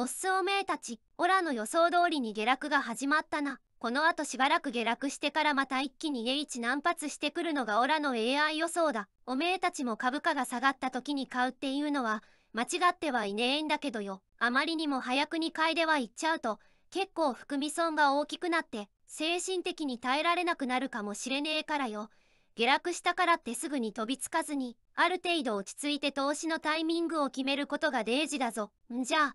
おっすおめえたちオラの予想通りに下落が始まったなこのあとしばらく下落してからまた一気に A1 何発してくるのがオラの AI 予想だおめえたちも株価が下がった時に買うっていうのは間違ってはいねえんだけどよあまりにも早く買いでは行っちゃうと結構含み損が大きくなって精神的に耐えられなくなるかもしれねえからよ下落したからってすぐに飛びつかずにある程度落ち着いて投資のタイミングを決めることが大事だぞんじゃあ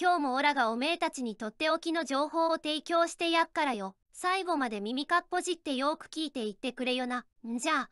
今日もオラがおめえたちにとっておきの情報を提供してやっからよ。最後まで耳かっぽじってよく聞いて言ってくれよな。んじゃあ、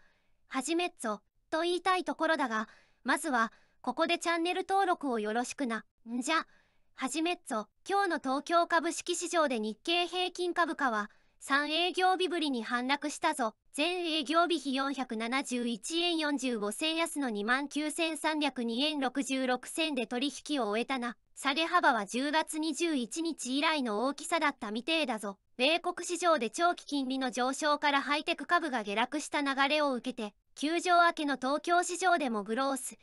始めっぞ、と言いたいところだが、まずは、ここでチャンネル登録をよろしくな。んじゃ、始めっぞ。今日の東京株式市場で日経平均株価は、3営業日ぶりに反落したぞ。全営業日比471円45銭安の29,302円66銭で取引を終えたな。下げ幅は10月21日以来の大きさだったみてえだぞ。米国市場で長期金利の上昇からハイテク株が下落した流れを受けて、休場明けの東京市場でもグロース、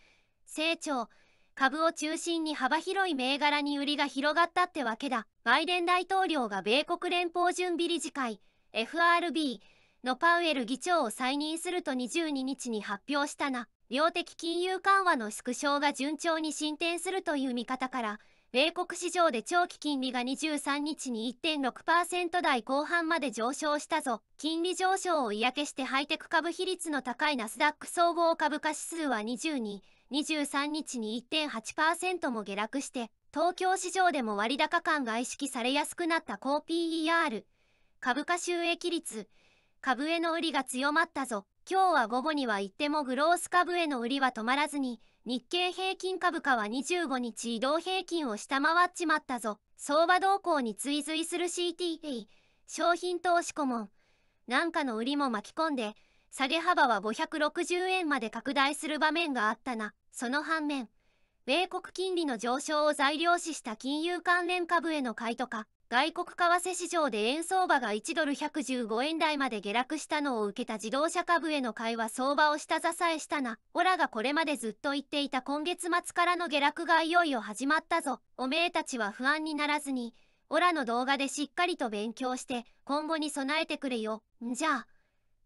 成長、株を中心に幅広い銘柄に売りが広がったってわけだ。バイデン大統領が米国連邦準備理事会 FRB のパウエル議長を再任すると22日に発表したな。量的金融緩和の縮小が順調に進展するという見方から、米国市場で長期金利が23日に1.6%台後半まで上昇したぞ。金利上昇を嫌気してハイテク株比率の高いナスダック総合株価指数は22。23日に1.8%も下落して東京市場でも割高感が意識されやすくなった高 PER 株価収益率株への売りが強まったぞ今日は午後には行ってもグロース株への売りは止まらずに日経平均株価は25日移動平均を下回っちまったぞ相場動向に追随する CTA 商品投資顧問なんかの売りも巻き込んで下げ幅は560円まで拡大する場面があったが、その反面、米国金利の上昇を材料視した金融関連株への買いとか、外国為替市場で円相場が1ドル115円台まで下落したのを受けた自動車株への買いは相場を下支えしたな。オラがこれまでずっと言っていた今月末からの下落がいよいよ始まったぞ。おめえたちは不安にならずに、オラの動画でしっかりと勉強して、今後に備えてくれよ。んじゃあ。